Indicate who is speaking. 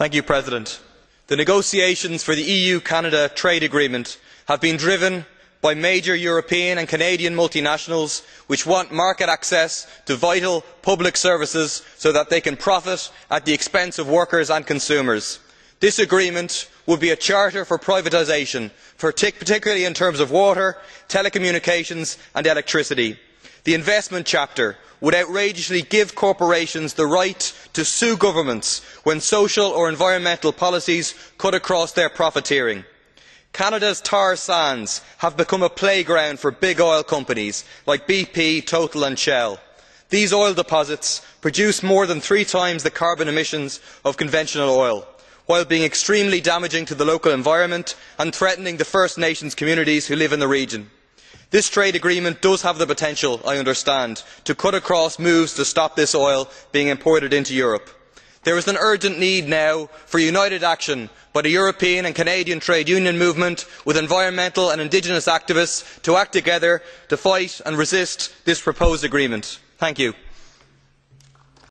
Speaker 1: mr president the negotiations for the eu canada trade agreement have been driven by major european and canadian multinationals which want market access to vital public services so that they can profit at the expense of workers and consumers. this agreement would be a charter for privatisation particularly in terms of water telecommunications and electricity. the investment chapter would outrageously give corporations the right to sue governments when social or environmental policies cut across their profiteering. canada's tar sands have become a playground for big oil companies like bp total and shell. these oil deposits produce more than three times the carbon emissions of conventional oil while being extremely damaging to the local environment and threatening the first nations communities who live in the region this trade agreement does have the potential i understand to cut across moves to stop this oil being imported into europe. there is an urgent need now for united action by the european and canadian trade union movement with environmental and indigenous activists to act together to fight and resist this proposed agreement. thank you.